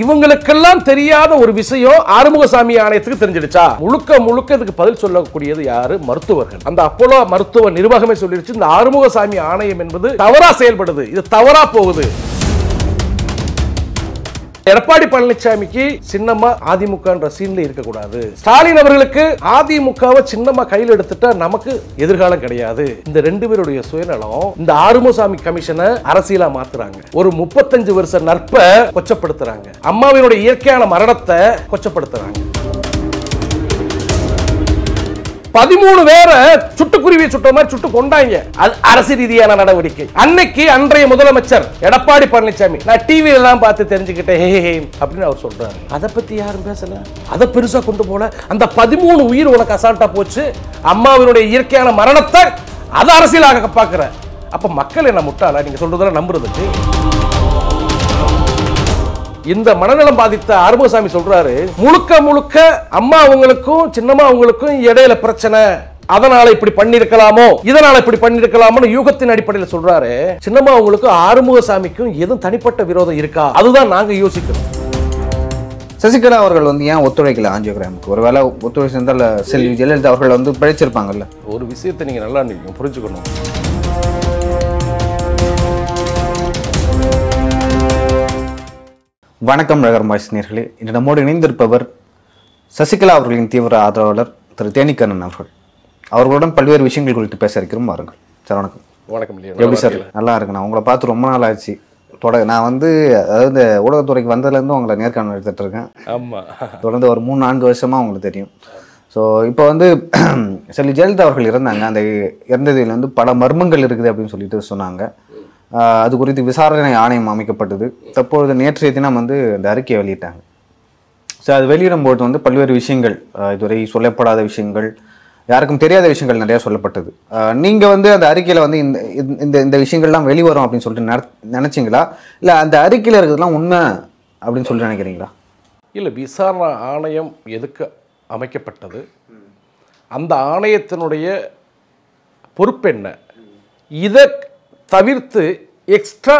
இவங்களுக்கெல்லாம் தெரியாத ஒரு விஷயம் ஆறுமுகசாமி ஆணையத்துக்கு தெரிஞ்சிடுச்சா முழுக்க முழுக்க இதுக்கு பதில் சொல்லக்கூடியது யாரு மருத்துவர்கள் அந்த அப்போலோ மருத்துவ நிர்வாகமே சொல்லிடுச்சு இந்த ஆறுமுகசாமி ஆணையம் என்பது தவறா செயல்படுது இது தவறா போகுது எடப்பாடி பழனிசாமிக்கு சின்னம்மா அதிமுகன்ற சீன்ல இருக்கக்கூடாது ஸ்டாலின் அவர்களுக்கு அதிமுகவை சின்னம்மா கையில் எடுத்துட்டா நமக்கு எதிர்காலம் கிடையாது இந்த ரெண்டு பேருடைய சுயநலம் இந்த ஆறுமுசாமி கமிஷனை அரசியலா மாத்துறாங்க ஒரு முப்பத்தஞ்சு வருஷ நற்ப கொச்சப்படுத்துறாங்க அம்மாவினுடைய இயற்கையான மரணத்தை கொச்சப்படுத்துறாங்க பதிமூணு பேரை சுட்டுக்குருவி சுட்ட மாதிரி சுட்டு கொண்டாங்க அது அரசு ரீதியான நடவடிக்கை அன்னைக்கு அன்றைய முதலமைச்சர் எடப்பாடி பழனிசாமி நான் டிவி எல்லாம் பார்த்து தெரிஞ்சுக்கிட்டேன் அப்படின்னு அவர் சொல்றாரு அதை பத்தி யாரும் பேசல அதை பெருசா கொண்டு போல அந்த பதிமூணு உயிர் உனக்கு அசால்ட்டா போச்சு அம்மாவினுடைய இயற்கையான மரணத்தை அதை அரசியலாக பார்க்குற அப்ப மக்கள் என்ன முட்டாளா நீங்க சொல்றதெல்லாம் நம்புறதுக்கு இந்த மனநலம் பாதித்த ஆறுமுகசாமி சொல்றாரு முழுக்க முழுக்க அம்மா அவங்களுக்கும் சின்னம்மா அவங்களுக்கும் இடையில பிரச்சனை அதனால இப்படி பண்ணிருக்கலாமோ இதனால இப்படி பண்ணிருக்கலாமோ யூகத்தின் அடிப்படையில் சொல்றாரு சின்னம்மா உங்களுக்கு ஆறுமுகசாமிக்கும் எதுவும் தனிப்பட்ட விரோதம் இருக்கா அதுதான் நாங்க யோசிக்கிறோம் சசிகலா அவர்கள் வந்து ஏன் ஒத்துழைக்கல ஆஞ்சியோகிராமுக்கு ஒருவேளை ஒத்துழைச்சிருந்தால செல்வி ஜெயலலிதா அவர்கள் வந்து பிழைச்சிருப்பாங்கல்ல ஒரு விஷயத்தை நீங்க நல்லா புரிஞ்சுக்கணும் வணக்கம் நகர் மாசினியர்களே இன்று நம்மோடு இணைந்திருப்பவர் சசிகலா அவர்களின் தீவிர ஆதரவாளர் திரு தேனிக்கண்ணன் அவர்கள் அவர்களுடன் பல்வேறு விஷயங்கள் குறித்து பேச இருக்கிறோம் வாருங்கள் சார் வணக்கம் வணக்கம் எப்படி சார் நல்லா இருக்கு நான் உங்களை பார்த்து ரொம்ப நாள் ஆச்சு தொட நான் வந்து அதாவது ஊடகத்துறைக்கு வந்ததுலேருந்து உங்களை நேர்காணல் எடுத்துகிட்டு இருக்கேன் ஆமாம் தொடர்ந்து ஒரு மூணு நான்கு வருஷமாக உங்களுக்கு தெரியும் ஸோ இப்போ வந்து செல்வி ஜெயலலிதா அவர்கள் இருந்தாங்க அந்த இறந்ததில் வந்து பல மர்மங்கள் இருக்குது அப்படின்னு சொல்லிட்டு சொன்னாங்க அது குறித்து விசாரணை ஆணையம் அமைக்கப்பட்டது தற்பொழுது நேற்றைய தினம் வந்து இந்த அறிக்கையை வெளியிட்டாங்க ஸோ அது வெளியிடும்போது வந்து பல்வேறு விஷயங்கள் இதுவரை சொல்லப்படாத விஷயங்கள் யாருக்கும் தெரியாத விஷயங்கள் நிறையா சொல்லப்பட்டது நீங்கள் வந்து அந்த அறிக்கையில் வந்து இந்த இந்த இந்த விஷயங்கள்லாம் வெளிவரும் அப்படின்னு சொல்லிட்டு நினச்சிங்களா இல்லை அந்த அறிக்கையில் இருக்கிறதுலாம் உண்மை அப்படின்னு சொல்லிட்டு நினைக்கிறீங்களா இல்லை விசாரணை ஆணையம் எதுக்கு அமைக்கப்பட்டது அந்த ஆணையத்தினுடைய என்ன இதை தவிர்த்து எக்ஸ்ட்ரா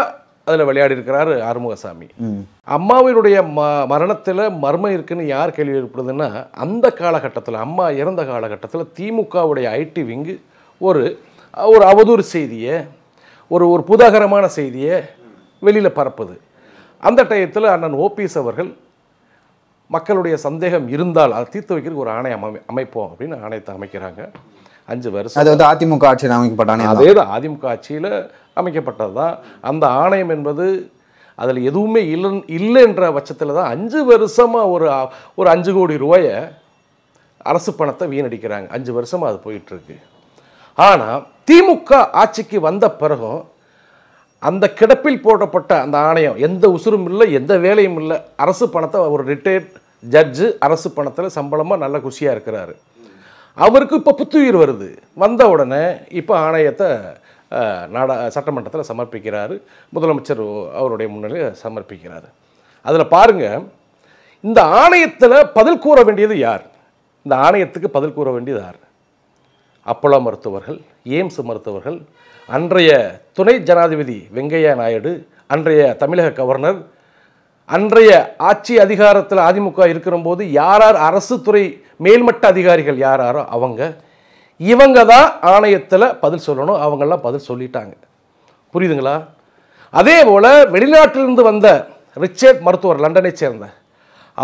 அதில் விளையாடி இருக்கிறாரு ஆறுமுகசாமி அம்மாவினுடைய ம மரணத்தில் மர்மம் இருக்குன்னு யார் கேள்வி ஏற்படுதுன்னா அந்த காலகட்டத்தில் அம்மா இறந்த காலகட்டத்தில் திமுகவுடைய ஐடி விங்கு ஒரு ஒரு அவதூறு செய்தியை ஒரு ஒரு புதாகரமான செய்தியை வெளியில் பரப்புது அந்த டயத்தில் அண்ணன் ஓபிஎஸ் அவர்கள் மக்களுடைய சந்தேகம் இருந்தால் அதை தீர்த்து வைக்கிறதுக்கு ஒரு ஆணை அமை அமைப்போம் அப்படின்னு ஆணையத்தை அமைக்கிறாங்க அஞ்சு வருஷம் அது வந்து அதிமுக ஆட்சியில் அமைக்கப்பட்டானே அதே தான் அதிமுக ஆட்சியில் அமைக்கப்பட்டது தான் அந்த ஆணையம் என்பது அதில் எதுவுமே இல்லை இல்லைன்ற பட்சத்தில் தான் அஞ்சு வருஷமாக ஒரு ஒரு அஞ்சு கோடி ரூபாயை அரசு பணத்தை வீணடிக்கிறாங்க அஞ்சு வருஷமாக அது போயிட்டுருக்கு ஆனால் திமுக ஆட்சிக்கு வந்த பிறகும் அந்த கிடப்பில் போடப்பட்ட அந்த ஆணையம் எந்த உசுரும் இல்லை எந்த வேலையும் இல்லை அரசு பணத்தை ஒரு ரிட்டையர்ட் ஜட்ஜு அரசு பணத்தில் சம்பளமாக நல்ல குஷியாக இருக்கிறாரு அவருக்கு இப்போ புத்துயிர் வருது வந்த உடனே இப்போ ஆணையத்தை நாடா சட்டமன்றத்தில் சமர்ப்பிக்கிறாரு முதலமைச்சர் அவருடைய முன்னிலையில் சமர்ப்பிக்கிறார் அதில் பாருங்கள் இந்த ஆணையத்தில் பதில் கூற வேண்டியது யார் இந்த ஆணையத்துக்கு பதில் கூற வேண்டியது யார் அப்போலோ மருத்துவர்கள் எய்ம்ஸ் மருத்துவர்கள் அன்றைய துணை ஜனாதிபதி வெங்கையா நாயுடு அன்றைய தமிழக கவர்னர் அன்றைய ஆட்சி அதிகாரத்தில் அதிமுக இருக்கிறபோது யார் யார் அரசு துறை மேல்மட்ட அதிகாரிகள் யார் யாரோ அவங்க இவங்க தான் ஆணையத்தில் பதில் சொல்லணும் அவங்கெல்லாம் பதில் சொல்லிட்டாங்க புரியுதுங்களா அதே போல் வெளிநாட்டிலிருந்து வந்த ரிச்சர்ட் மருத்துவர் லண்டனை சேர்ந்த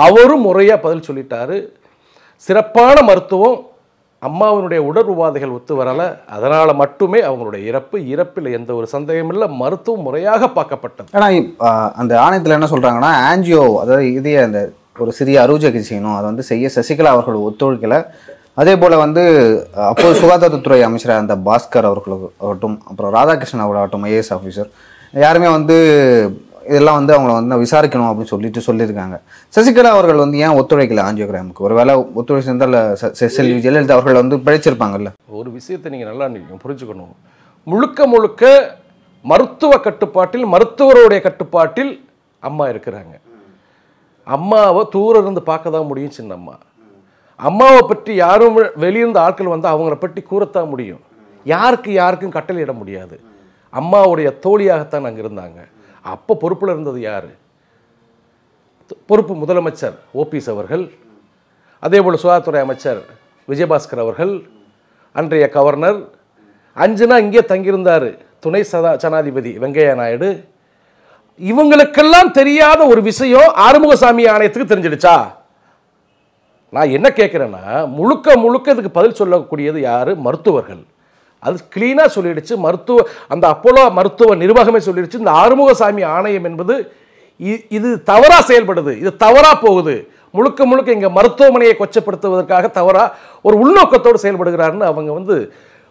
அவரும் முறையாக பதில் சொல்லிட்டாரு சிறப்பான மருத்துவம் அம்மாவினுடைய உடற்பாதைகள் ஒத்து வரலை அதனால் மட்டுமே அவங்களுடைய இறப்பு இறப்பில் எந்த ஒரு சந்தேகம் இல்லை மருத்துவம் முறையாக பார்க்கப்பட்டது ஏன்னா அந்த ஆணையத்தில் என்ன சொல்கிறாங்கன்னா ஆன்ஜியோ அதாவது இதய அந்த ஒரு சிறிய அறுவை செய்யணும் அதை வந்து செய்ய சசிகலா அவர்கள் ஒத்துழைக்கலை அதே போல் வந்து அப்போது சுகாதாரத்துறை அமைச்சராக அந்த பாஸ்கர் அவர்களுக்கு ஆகட்டும் அப்புறம் ராதாகிருஷ்ணன் அவர்களாகட்டும் ஐஏஎஸ் ஆஃபீஸர் யாருமே வந்து இதெல்லாம் வந்து அவங்கள வந்து விசாரிக்கணும் அப்படின்னு சொல்லிட்டு சொல்லியிருக்காங்க சசிகலா அவர்கள் வந்து ஏன் ஒத்துழைக்கல ஆஞ்சியோகிராமுக்கு ஒரு வேலை செஞ்சால் செல்வி ஜெயலலிதா அவர்கள் வந்து பிழைச்சிருப்பாங்கல்ல ஒரு விஷயத்தை நீங்கள் நல்லா நீங்கள் புரிஞ்சுக்கணும் முழுக்க முழுக்க மருத்துவ கட்டுப்பாட்டில் மருத்துவருடைய கட்டுப்பாட்டில் அம்மா இருக்கிறாங்க அம்மாவை தூரம் இருந்து பார்க்க தான் முடியும் சின்னம்மா அம்மாவை பற்றி யாரும் வெளியிருந்த ஆட்கள் வந்து அவங்கள பற்றி கூறத்தான் முடியும் யாருக்கு யாருக்கும் கட்டளையிட முடியாது அம்மாவுடைய தோழியாகத்தான் அங்கே இருந்தாங்க அப்போ பொறுப்பில் இருந்தது யார் பொறுப்பு முதலமைச்சர் ஓபிஎஸ் அவர்கள் அதே போல் சுகாதாரத்துறை அமைச்சர் விஜயபாஸ்கர் அவர்கள் அன்றைய கவர்னர் அஞ்சுனா இங்கே தங்கியிருந்தார் துணை சதா ஜனாதிபதி வெங்கையா நாயுடு இவங்களுக்கெல்லாம் தெரியாத ஒரு விஷயம் ஆறுமுகசாமி ஆணையத்துக்கு தெரிஞ்சிடுச்சா நான் என்ன கேட்குறேன்னா முழுக்க முழுக்க இதுக்கு பதில் சொல்லக்கூடியது யார் மருத்துவர்கள் அது கிளீனாக சொல்லிடுச்சு மருத்துவ அந்த அப்போலோ மருத்துவ நிர்வாகமே சொல்லிடுச்சு இந்த ஆறுமுகசாமி ஆணையம் என்பது இது தவறாக செயல்படுது இது தவறாக போகுது முழுக்க முழுக்க இங்கே மருத்துவமனையை கொச்சப்படுத்துவதற்காக தவறாக ஒரு உள்நோக்கத்தோடு செயல்படுகிறாருன்னு அவங்க வந்து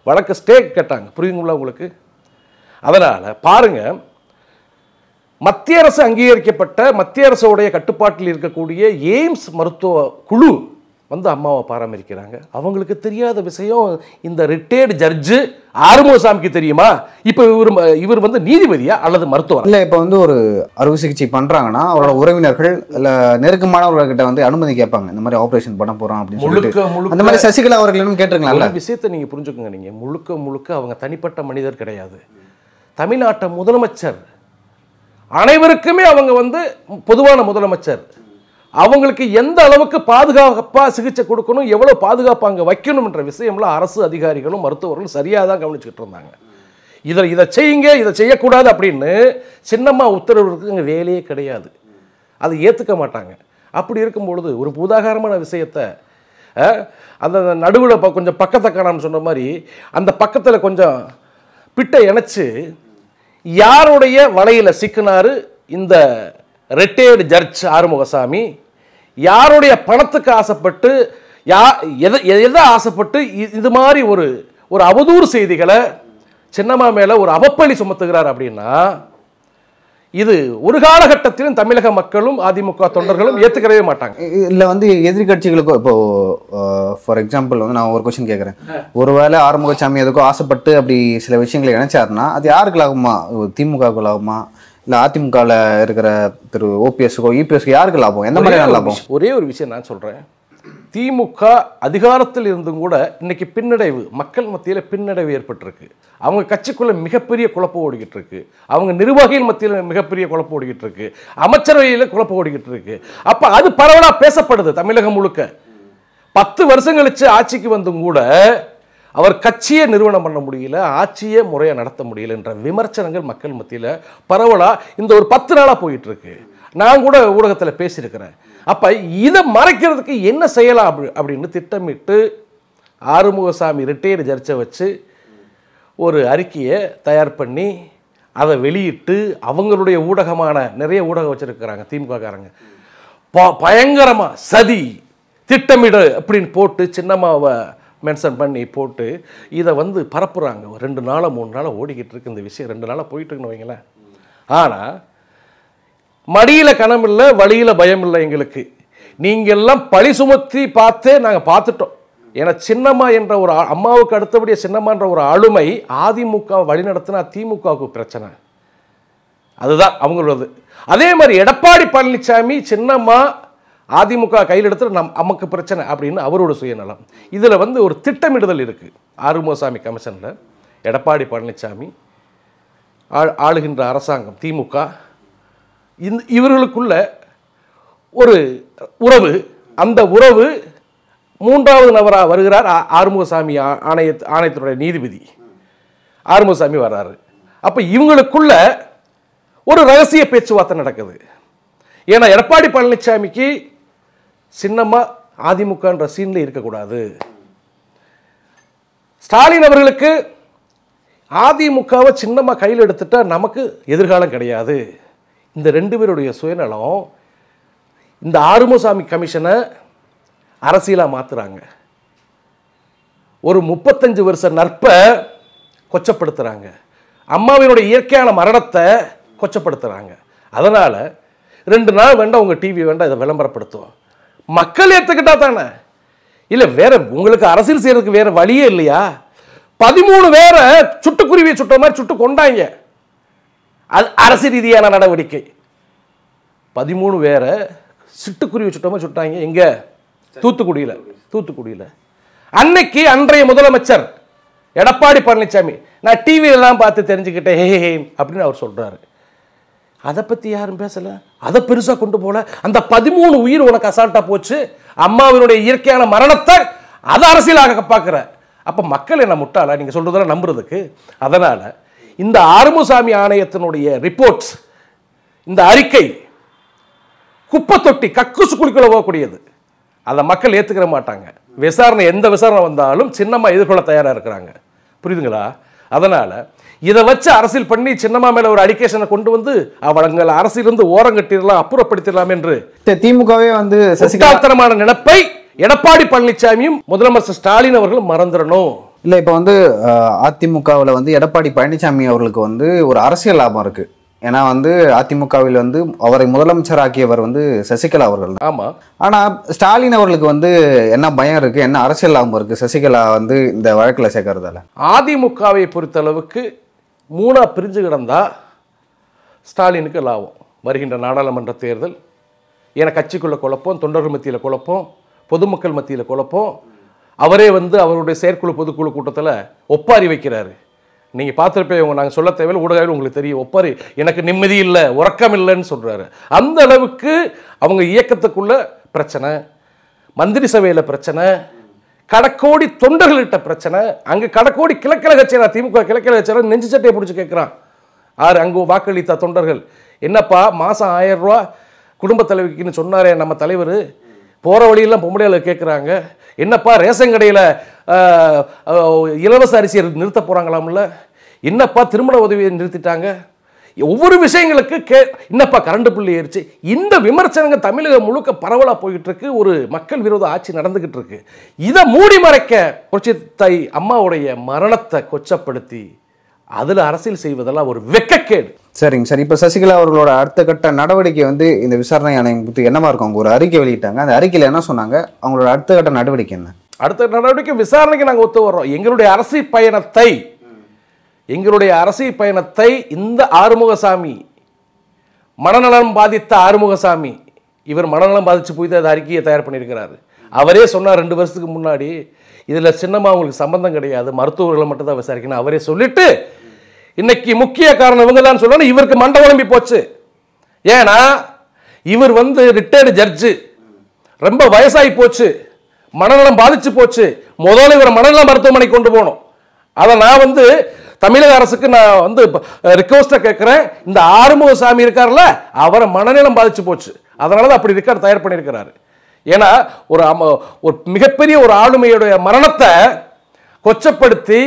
வழக்கு ஸ்டே கேட்டாங்க புரியுங்களா உங்களுக்கு அதனால் பாருங்கள் மத்திய அரசு அங்கீகரிக்கப்பட்ட மத்திய அரசுடைய கட்டுப்பாட்டில் இருக்கக்கூடிய எய்ம்ஸ் மருத்துவ குழு வந்து அம்மாவை பாராமரிக்கிறாங்க அவங்களுக்கு தெரியாத விஷயம் இந்த ரிட்டையர்டு ஜட்ஜு ஆறுமுகசாமிக்கு தெரியுமா இப்போ இவர் இவர் வந்து நீதிபதியா அல்லது மருத்துவர் இல்லை இப்போ வந்து ஒரு அறுவை சிகிச்சை பண்ணுறாங்கன்னா அவரோட உறவினர்கள் இல்லை நெருக்கமானவர்கிட்ட வந்து அனுமதி கேட்பாங்க இந்த மாதிரி ஆப்ரேஷன் பண்ண போகிறோம் அப்படின்னு சொல்லிட்டு அந்த மாதிரி சசிகலா அவர்களும் கேட்டுருங்களா விஷயத்தை நீங்கள் புரிஞ்சுக்கோங்க நீங்கள் முழுக்க முழுக்க அவங்க தனிப்பட்ட மனிதர் கிடையாது தமிழ்நாட்டை முதலமைச்சர் அனைவருக்குமே அவங்க வந்து பொதுவான முதலமைச்சர் அவங்களுக்கு எந்த அளவுக்கு பாதுகாப்பாக சிகிச்சை கொடுக்கணும் எவ்வளோ பாதுகாப்பாக அங்கே வைக்கணும்ன்ற விஷயம்லாம் அரசு அதிகாரிகளும் மருத்துவர்களும் சரியாக தான் கவனிச்சுக்கிட்டு இருந்தாங்க இதை இதை செய்யுங்க இதை செய்யக்கூடாது அப்படின்னு சின்னம்மா உத்தரவுக்கு இங்கே வேலையே கிடையாது அதை ஏற்றுக்க மாட்டாங்க அப்படி இருக்கும்பொழுது ஒரு புதாகரமான விஷயத்த அந்த நடுவில் கொஞ்சம் பக்கத்தை காணாமல் சொன்ன மாதிரி அந்த பக்கத்தில் கொஞ்சம் பிட்டை இணைச்சி யாருடைய வலையில் சிக்கினார் இந்த ரெட்டேடு ஜட்ஜ் ஆறுமுகசாமி யாருடைய பணத்துக்கு ஆசைப்பட்டு யா எதை எதை ஆசைப்பட்டு இது மாதிரி ஒரு ஒரு அவதூறு செய்திகளை சின்னம்மா மேலே ஒரு அவப்பழி சுமத்துகிறார் அப்படின்னா இது ஒரு காலகட்டத்திலும் தமிழக மக்களும் அதிமுக தொண்டர்களும் ஏற்றுக்கவே மாட்டாங்க இல்லை வந்து எதிர்கட்சிகளுக்கும் இப்போ ஃபார் எக்ஸாம்பிள் வந்து நான் ஒரு கொஸ்டின் கேட்குறேன் ஒருவேளை ஆறுமுகசாமி எதுக்கோ ஆசைப்பட்டு அப்படி சில விஷயங்களை இணைச்சாருன்னா அது யாருக்குள்ளாகுமா திமுகக்குள்ளாகுமா இந்த அதிமுகவில் இருக்கிற திரு ஓபிஎஸ்க்கோ யூபிஎஸ்க்கு e யாருக்கு லாபம் எந்த மாதிரியான லாபம் ஒரே ஒரு விஷயம் நான் சொல்கிறேன் திமுக அதிகாரத்தில் இருந்தும் கூட இன்னைக்கு பின்னடைவு மக்கள் மத்தியில் பின்னடைவு ஏற்பட்டிருக்கு அவங்க கட்சிக்குள்ளே மிகப்பெரிய குழப்பம் ஓடிக்கிட்டு இருக்கு அவங்க நிர்வாகிகள் மத்தியில் மிகப்பெரிய குழப்பம் ஓடிக்கிட்டு இருக்கு அமைச்சரவையில் குழப்பம் ஓடிக்கிட்டு இருக்கு அப்போ அது பரவலாக பேசப்படுது தமிழகம் முழுக்க பத்து வருஷம் கழிச்சு ஆட்சிக்கு வந்தும் கூட அவர் கட்சியை நிறுவனம் பண்ண முடியல ஆட்சியே முறையாக நடத்த என்ற விமர்சனங்கள் மக்கள் மத்தியில் பரவலாக இந்த ஒரு பத்து நாளாக இருக்கு நான் கூட ஊடகத்தில் பேசியிருக்கிறேன் அப்போ இதை மறைக்கிறதுக்கு என்ன செய்யலாம் அப்படி அப்படின்னு திட்டமிட்டு ஆறுமுகசாமி ரிட்டையர் ஜட்ஜை வச்சு ஒரு அறிக்கையை தயார் பண்ணி அதை வெளியிட்டு அவங்களுடைய ஊடகமான நிறைய ஊடகம் வச்சுருக்கிறாங்க திமுககாரங்க ப பயங்கரமாக சதி திட்டமிடு அப்படின்னு போட்டு சின்னம்மாவை மென்ஷன் பண்ணி போட்டு இதை வந்து பரப்புகிறாங்க ஒரு ரெண்டு நாளாக மூணு நாளாக ஓடிக்கிட்டு இருக்கு இந்த விஷயம் ரெண்டு நாளாக போயிட்டுருக்குன்னு வைங்களேன் ஆனால் மடியில் கணம் இல்லை வழியில் பயம் இல்லை எங்களுக்கு நீங்கள்லாம் பழி சுமத்தி பார்த்தே நாங்கள் பார்த்துட்டோம் ஏன்னா சின்னம்மா என்ற ஒரு அம்மாவுக்கு அடுத்தபடியே சின்னம்மான்ற ஒரு ஆளுமை அதிமுக வழிநடத்தினா திமுகவுக்கு பிரச்சனை அதுதான் அவங்களது அதே மாதிரி எடப்பாடி பழனிசாமி சின்னம்மா அதிமுக கையில் எடுத்து நம் அமக்கு பிரச்சனை அப்படின்னு அவரோட சுயநலம் இதில் வந்து ஒரு திட்டமிடுதல் இருக்குது ஆறுமுகசாமி கமிஷனில் எடப்பாடி பழனிசாமி ஆளுகின்ற அரசாங்கம் திமுக இந்த இவர்களுக்குள்ள ஒரு உறவு அந்த உறவு மூன்றாவது நபராக வருகிறார் ஆறுமுகசாமி ஆணைய ஆணையத்தினுடைய நீதிபதி ஆறுமுகசாமி வர்றாரு அப்போ இவங்களுக்குள்ள ஒரு ரகசிய பேச்சுவார்த்தை நடக்குது ஏன்னா எடப்பாடி பழனிசாமிக்கு சின்னம்மா அதிமுகன்ற சீனில் இருக்கக்கூடாது ஸ்டாலின் அவர்களுக்கு அதிமுகவை சின்னம்மா கையில் எடுத்துட்டா நமக்கு எதிர்காலம் கிடையாது இந்த ரெண்டு பேருடைய சுயநலம் இந்த ஆறுமுசாமி கமிஷனை அரசியலாக மாற்றுறாங்க ஒரு முப்பத்தஞ்சு வருஷ நற்பை கொச்சப்படுத்துகிறாங்க அம்மாவினுடைய இயற்கையான மரணத்தை கொச்சப்படுத்துகிறாங்க அதனால் ரெண்டு நாள் வேண்டாம் உங்கள் டிவி வேண்டாம் இதை விளம்பரப்படுத்துவோம் மக்கள் ஏற்றுக்கிட்டா தானே இல்லை வேற உங்களுக்கு அரசியல் செய்யறதுக்கு வேற வழியே இல்லையா பதிமூணு பேரை சுட்டுக்குருவியை சுட்ட மாதிரி சுட்டு கொண்டாங்க அது அரசு ரீதியான நடவடிக்கை பதிமூணு பேரை சிட்டுக்குருவி சுட்ட மாதிரி சுட்டாங்க எங்கே தூத்துக்குடியில் தூத்துக்குடியில் அன்னைக்கு அன்றைய முதலமைச்சர் எடப்பாடி பழனிசாமி நான் டிவியிலலாம் பார்த்து தெரிஞ்சுக்கிட்டேன் ஹே அப்படின்னு அவர் சொல்கிறாரு அதை பற்றி யாரும் பேசலை அதை பெருசாக கொண்டு போல அந்த பதிமூணு உயிர் உனக்கு அசால்ட்டாக போச்சு அம்மாவினுடைய இயற்கையான மரணத்தை அதை அரசியலாக பார்க்குற அப்போ மக்கள் என்ன முட்டாளா நீங்கள் சொல்கிறதெல்லாம் நம்புறதுக்கு அதனால் இந்த ஆறுமுசாமி ஆணையத்தினுடைய ரிப்போர்ட்ஸ் இந்த அறிக்கை குப்பை தொட்டி கக்குசு குளிக்குள்ள போகக்கூடியது அதை மக்கள் ஏற்றுக்கிற மாட்டாங்க விசாரணை எந்த விசாரணை வந்தாலும் சின்னமாக எதிர்கொள்ள தயாராக இருக்கிறாங்க புரியுதுங்களா அதனால் இதை வச்சு அரசியல் பண்ணி சின்னம்மா மேலே ஒரு அடிக்கேஷனை கொண்டு வந்து அவங்களை அரசியலிருந்து ஓரங்கட்டிடலாம் அப்புறப்படுத்திடலாம் என்று திமுகவே வந்து சசிகாத்தனமான நினைப்பை எடப்பாடி பழனிசாமியும் முதலமைச்சர் ஸ்டாலின் அவர்கள் மறந்துடணும் இல்லை இப்போ வந்து அதிமுகவில் வந்து எடப்பாடி பழனிசாமி அவர்களுக்கு வந்து ஒரு அரசியல் லாபம் இருக்குது ஏன்னா வந்து அதிமுகவில் வந்து அவரை முதலமைச்சர் ஆக்கியவர் வந்து சசிகலா அவர்கள் தான் ஆமா ஆனால் ஸ்டாலின் அவர்களுக்கு வந்து என்ன பயம் இருக்குது என்ன அரசியல் லாபம் இருக்குது சசிகலா வந்து இந்த வழக்கில் சேர்க்கறதால அதிமுகவை பொறுத்த அளவுக்கு மூணா பிரிஞ்சு கிடந்தால் ஸ்டாலினுக்கு லாபம் வருகின்ற நாடாளுமன்ற தேர்தல் ஏன்னா கட்சிக்குள்ளே குழப்பம் தொண்டர்கள் மத்தியில் குழப்பம் பொதுமக்கள் மத்தியில் குழப்பம் அவரே வந்து அவருடைய செயற்குழு பொதுக்குழு கூட்டத்தில் ஒப்பாரி வைக்கிறாரு நீங்கள் பார்த்துருப்பே இவங்க நாங்கள் சொல்ல தேவையில்லை ஊடகங்கள் உங்களுக்கு தெரியும் ஒப்பாரு எனக்கு நிம்மதி இல்லை உறக்கம் இல்லைன்னு சொல்கிறாரு அந்த அளவுக்கு அவங்க இயக்கத்துக்குள்ள பிரச்சனை மந்திரி சபையில் பிரச்சனை கடக்கோடி தொண்டர்கள்ட்ட பிரச்சனை அங்கே கடக்கோடி கிழக்கிழக செயலர் திமுக கிழக்கிழக செயலர் நெஞ்சு சட்டையை பிடிச்சி கேட்குறான் ஆறு அங்கே வாக்களித்த தொண்டர்கள் என்னப்பா மாதம் ஆயிரம் ரூபா குடும்பத் தலைவிக்குன்னு சொன்னாரே நம்ம தலைவர் போகிற வழியெல்லாம் பொம்பளையில் கேட்குறாங்க என்னப்பா ரேஷன் கடையில் இலவச அரிசி நிறுத்த போகிறாங்களாம்ல என்னப்பா திருமண உதவியை நிறுத்திட்டாங்க ஒவ்வொரு விஷயங்களுக்கு கே என்னப்பா கரண்ட் புள்ளி ஏறிச்சு இந்த விமர்சனங்கள் தமிழகம் முழுக்க பரவலாக போயிட்டு இருக்கு ஒரு மக்கள் விரோத ஆட்சி நடந்துக்கிட்டு இருக்கு இதை மூடி மறைக்க புரட்சி தாய் அம்மாவுடைய மரணத்தை கொச்சப்படுத்தி அதில் அரசியல் செய்வதெல்லாம் ஒரு வெக்கக்கேடு சரிங்க சார் இப்போ சசிகலா அவர்களோட அடுத்த கட்ட நடவடிக்கை வந்து இந்த விசாரணை ஆணையம் குறித்து என்னமா இருக்கும் அவங்க ஒரு அறிக்கை வெளியிட்டாங்க அந்த அறிக்கையில் என்ன சொன்னாங்க அவங்களோட அடுத்த கட்ட நடவடிக்கை என்ன அடுத்த நடவடிக்கை விசாரணைக்கு நாங்கள் ஒத்து வர்றோம் எங்களுடைய அரசியல் பயணத்தை எங்களுடைய அரசியல் பயணத்தை இந்த ஆறுமுகசாமி மனநலம் பாதித்த ஆறுமுகசாமி இவர் மனநலம் பாதித்து போய் அந்த அறிக்கையை தயார் பண்ணியிருக்கிறாரு அவரே சொன்னார் ரெண்டு வருஷத்துக்கு முன்னாடி இதில் சின்னமாக அவங்களுக்கு சம்மந்தம் கிடையாது மருத்துவர்களை மட்டும் தான் விசாரிக்கணும் அவரே சொல்லிட்டு இன்னைக்கு முக்கிய காரணம் இவங்க தான் சொல்லணும் இவருக்கு மண்டை உழம்பி போச்சு ஏன்னா இவர் வந்து ரிட்டையர்டு ஜட்ஜு ரொம்ப வயசாகி போச்சு மனநலம் பாதிச்சு போச்சு முதல்ல இவரை மனநலம் மருத்துவமனை கொண்டு போகணும் அதை நான் வந்து தமிழக அரசுக்கு நான் வந்து ரிக்வஸ்ட்டை கேட்குறேன் இந்த ஆறுமுகசாமி இருக்கார்ல அவரை மனநலம் பாதிச்சு போச்சு அதனால தான் அப்படி ரிக்கார்டு தயார் பண்ணியிருக்கிறாரு ஏன்னா ஒரு ஒரு மிகப்பெரிய ஒரு ஆளுமையுடைய மரணத்தை கொச்சப்படுத்தி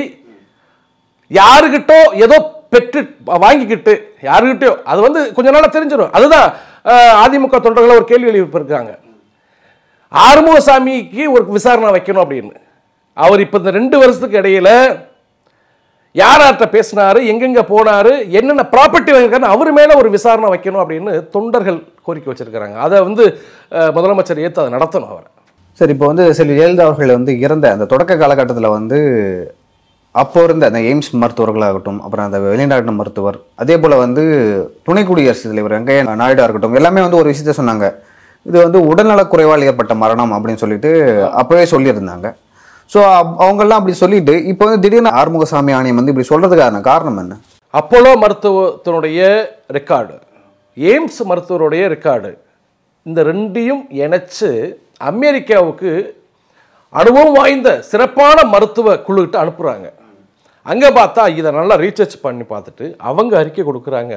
யாருக்கிட்டோ ஏதோ பெற்று வாங்கிக்கிட்டு யாருக்கிட்டயோ அது வந்து கொஞ்ச நாளாக தெரிஞ்சிடும் அதுதான் அதிமுக தொண்டர்கள் ஒரு கேள்வி எழுப்பியிருக்காங்க ஆறுமுகசாமிக்கு ஒரு விசாரணை வைக்கணும் அப்படின்னு அவர் இப்போ இந்த ரெண்டு வருஷத்துக்கு இடையில் யார்கிட்ட பேசினார் எங்கெங்கே போனார் என்னென்ன ப்ராப்பர்ட்டி வாங்கியிருக்காருன்னு அவர் மேலே ஒரு விசாரணை வைக்கணும் அப்படின்னு தொண்டர்கள் கோரிக்கை வச்சுருக்கிறாங்க அதை வந்து முதலமைச்சர் ஏற்று அதை நடத்தணும் அவர் சரி இப்போ வந்து செல்வி ஜெயலலிதா அவர்கள் வந்து இறந்த அந்த தொடக்க காலகட்டத்தில் வந்து அப்போ இருந்த அந்த எய்ம்ஸ் மருத்துவர்களாகட்டும் அப்புறம் அந்த வெளிநாட்டு மருத்துவர் அதே போல் வந்து துணை குடியரசுத் தலைவர் வெங்கையா நாயுடா இருக்கட்டும் எல்லாமே வந்து ஒரு விஷயத்த சொன்னாங்க இது வந்து உடல்நலக் குறைவால் ஏற்பட்ட மரணம் அப்படின்னு சொல்லிட்டு அப்போவே சொல்லியிருந்தாங்க ஸோ அவங்கெல்லாம் அப்படி சொல்லிட்டு இப்போ வந்து திடீர்னு ஆறுமுகசாமி ஆணையம் வந்து இப்படி சொல்கிறதுக்கான காரணம் என்ன அப்போலோ மருத்துவத்தினுடைய ரெக்கார்டு எய்ம்ஸ் மருத்துவருடைய ரெக்கார்டு இந்த ரெண்டையும் இணைச்சு அமெரிக்காவுக்கு அனுபவம் வாய்ந்த சிறப்பான மருத்துவ குழுக்கிட்ட அனுப்புகிறாங்க அங்கே பார்த்தா இதை நல்லா ரீசர்ச் பண்ணி பார்த்துட்டு அவங்க அறிக்கை கொடுக்குறாங்க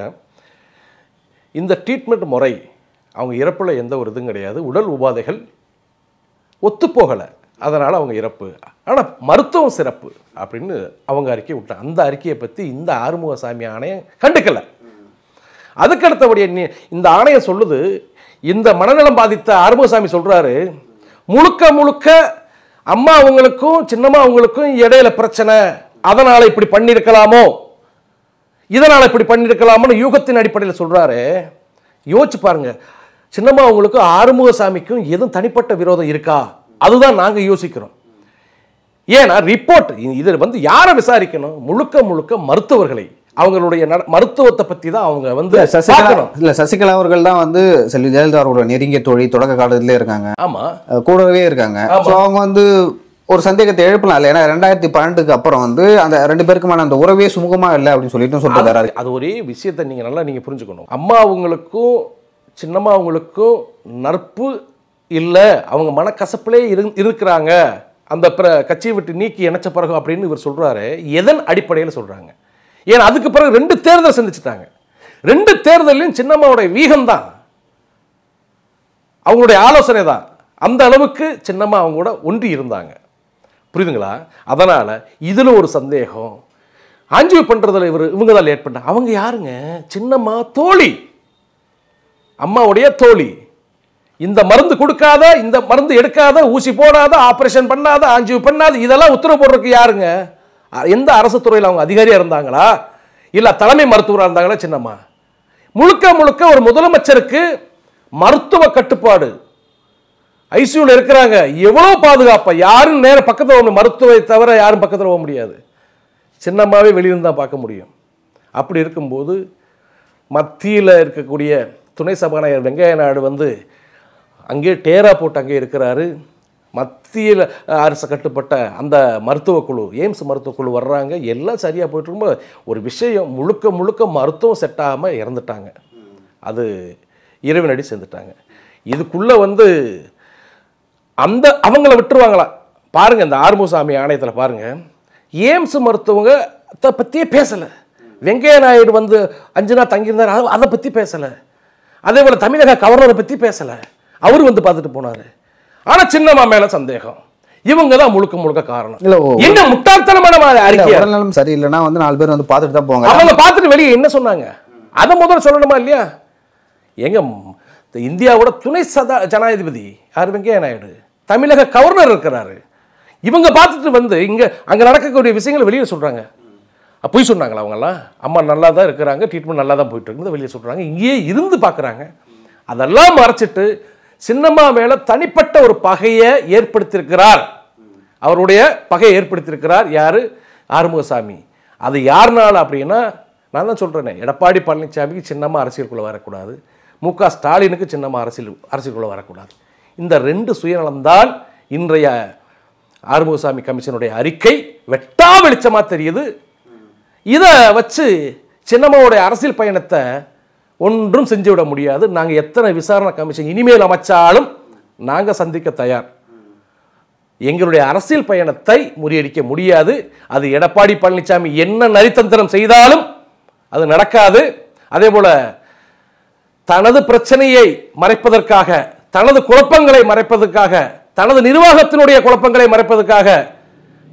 இந்த ட்ரீட்மெண்ட் முறை அவங்க இறப்பில் எந்த ஒரு இதுவும் கிடையாது உடல் உபாதைகள் ஒத்துப்போகலை அதனால் அவங்க இறப்பு ஆனால் மருத்துவம் சிறப்பு அப்படின்னு அவங்க அறிக்கை விட்டாங்க அந்த அறிக்கையை பற்றி இந்த ஆறுமுகசாமி ஆணையம் கண்டுக்கலை அதுக்கடுத்தபடிய இந்த ஆணையம் சொல்லுது இந்த மனநலம் பாதித்த ஆறுமுகசாமி சொல்கிறாரு முழுக்க முழுக்க அம்மா அவங்களுக்கும் சின்னம்மா அவங்களுக்கும் இடையில பிரச்சனை அதனால் இப்படி பண்ணியிருக்கலாமோ இதனால் இப்படி பண்ணியிருக்கலாமோன்னு யூகத்தின் அடிப்படையில் சொல்கிறாரு யோசிச்சு பாருங்க சின்னம்மா அவங்களுக்கு ஆறுமுகசாமிக்கும் எதுவும் தனிப்பட்ட விரோதம் இருக்கா அதுதான் நாங்கள் யோசிக்கிறோம் ஏன்னா ரிப்போர்ட் இது வந்து யாரை விசாரிக்கணும் முழுக்க முழுக்க மருத்துவர்களை அவங்களுடைய மருத்துவத்தை பத்தி தான் அவங்க வந்து சசிகலா இல்ல சசிகலா அவர்கள் தான் வந்து செல்வி ஜெயலலிதா அவர்களோட நெருங்கிய தொழில் தொடக்க காலத்திலே இருக்காங்க ஆமா கூடவே இருக்காங்க அவங்க வந்து ஒரு சந்தேகத்தை எழுப்பலாம் இல்லை ஏன்னா ரெண்டாயிரத்தி பன்னெண்டுக்கு அப்புறம் வந்து அந்த ரெண்டு பேருக்குமான அந்த உறவே சுமூகமாக இல்லை அப்படின்னு சொல்லிட்டு சொல்லிட்டு அது ஒரே விஷயத்தை நீங்கள் நல்லா நீங்கள் புரிஞ்சுக்கணும் அம்மா அவங்களுக்கும் சின்னம்மா அவங்களுக்கும் நட்பு இல்லை அவங்க மனக்கசப்பிலே இரு இருக்கிறாங்க அந்த பிற கட்சியை விட்டு நீக்கி இணைச்ச பிறகு அப்படின்னு இவர் சொல்கிறாரு எதன் அடிப்படையில் சொல்கிறாங்க ஏன்னா அதுக்கு பிறகு ரெண்டு தேர்தல் சந்திச்சுட்டாங்க ரெண்டு தேர்தலையும் சின்னம்மாவுடைய வீகம் தான் அவங்களுடைய ஆலோசனை தான் அந்த அளவுக்கு சின்னம்மா அவங்க கூட ஒன்றி இருந்தாங்க புரியுதுங்களா அதனால் இதில் ஒரு சந்தேகம் ஆஞ்சியோ பண்ணுறதில் இவர் இவங்க தான் லேட் பண்ண அவங்க யாருங்க சின்னம்மா தோழி அம்மாவுடைய தோழி இந்த மருந்து கொடுக்காத இந்த மருந்து எடுக்காத ஊசி போடாத ஆப்ரேஷன் பண்ணாத அஞ்சு பண்ணாத இதெல்லாம் உத்தரவு போடுறதுக்கு யாருங்க எந்த அரசு துறையில் அவங்க அதிகாரியாக இருந்தாங்களா இல்லை தலைமை மருத்துவராக இருந்தாங்களா சின்னம்மா முழுக்க முழுக்க ஒரு முதலமைச்சருக்கு மருத்துவ கட்டுப்பாடு ஐசியூவில் இருக்கிறாங்க எவ்வளோ பாதுகாப்பாக யாரும் நேர பக்கத்தில் ஒன்று மருத்துவை தவிர யாரும் பக்கத்தில் போக முடியாது சின்னமாகவே வெளியிருந்து தான் பார்க்க முடியும் அப்படி இருக்கும்போது மத்தியில் இருக்கக்கூடிய துணை சபாநாயகர் வெங்கைய நாயுடு வந்து அங்கே டேரா போட்டு அங்கே இருக்கிறாரு மத்தியில் அரசு கட்டுப்பட்ட அந்த மருத்துவக்குழு எய்ம்ஸ் மருத்துவக்குழு வர்றாங்க எல்லாம் சரியாக போயிட்டு இருக்கும்போது ஒரு விஷயம் முழுக்க முழுக்க மருத்துவம் செட் ஆகாமல் இறந்துட்டாங்க அது இறைவனடி சேர்ந்துட்டாங்க இதுக்குள்ளே வந்து அந்த அவங்கள விட்டுருவாங்களா பாருங்கள் இந்த ஆறுமுசாமி ஆணையத்தில் பாருங்கள் எய்ம்ஸ் மருத்துவங்க பற்றியே பேசலை வெங்கையா நாயுடு வந்து அஞ்சு நாள் தங்கியிருந்தார் அது அதை பற்றி பேசலை அதே போல் தமிழக கவர்னரை பற்றி பேசலை அவர் வந்து பார்த்துட்டு போனார் ஆனால் சின்னம்மா மேலே சந்தேகம் இவங்க தான் முழுக்க முழுக்க காரணம் இல்ல என்ன முட்டாள்தனமான அறிக்கை சரி சரியில்லைன்னா வந்து நாலு பேர் வந்து பார்த்துட்டு தான் போவாங்க அவங்க பார்த்துட்டு வெளியே என்ன சொன்னாங்க அதை முதல்ல சொல்லணுமா இல்லையா எங்க இந்த இந்தியாவோட துணை சதா ஜனாதிபதி யார் வெங்கையா நாயுடு தமிழக கவர்னர் இருக்கிறாரு இவங்க பார்த்துட்டு வந்து இங்கே அங்கே நடக்கக்கூடிய விஷயங்களை வெளியே சொல்கிறாங்க போய் சொன்னாங்களா அவங்கெல்லாம் அம்மா நல்லா தான் இருக்கிறாங்க ட்ரீட்மெண்ட் நல்லா தான் போயிட்டுருக்குது வெளியே சொல்கிறாங்க இங்கேயே இருந்து பார்க்குறாங்க அதெல்லாம் மறைச்சிட்டு சின்னம்மா மேலே தனிப்பட்ட ஒரு பகையை ஏற்படுத்தியிருக்கிறார் அவருடைய பகையை ஏற்படுத்தியிருக்கிறார் யார் ஆறுமுகசாமி அது யார்னால் அப்படின்னா நான் தான் சொல்கிறேனே எடப்பாடி பழனிசாமிக்கு சின்னம்மா அரசியலுக்குள்ளே வரக்கூடாது மு க ஸ்டாலினுக்கு சின்னமாக அரசியல் அரசியலுக்குள்ளே வரக்கூடாது இந்த ரெண்டு சுயநலம்தான் இன்றைய ஆறுமுகசாமி கமிஷனுடைய அறிக்கை வெட்டா வெளிச்சமாக தெரியுது இதை வச்சு சின்னம்மாவுடைய அரசியல் பயணத்தை ஒன்றும் செஞ்சுவிட முடியாது நாங்கள் எத்தனை விசாரணை கமிஷன் இனிமேல் அமைச்சாலும் நாங்கள் சந்திக்க தயார் எங்களுடைய அரசியல் பயணத்தை முறியடிக்க முடியாது அது எடப்பாடி பழனிசாமி என்ன நரித்தந்திரம் செய்தாலும் அது நடக்காது அதே போல் தனது பிரச்சனையை மறைப்பதற்காக தனது குழப்பங்களை மறைப்பதற்காக தனது நிர்வாகத்தினுடைய குழப்பங்களை மறைப்பதற்காக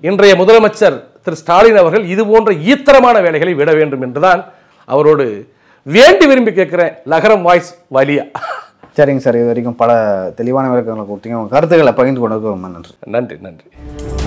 இன்றைய முதலமைச்சர் திரு ஸ்டாலின் அவர்கள் இது போன்ற ஈத்தரமான வேலைகளை விட வேண்டும் என்றுதான் அவரோடு வேண்டி விரும்பி கேட்குறேன் லகரம் வாய்ஸ் வலியா சரிங்க சார் இது வரைக்கும் பல தெளிவான விளக்கங்களை கொடுத்தீங்க உங்கள் கருத்துக்களை பகிர்ந்து கொண்டதுக்கு ரொம்ப நன்றி நன்றி நன்றி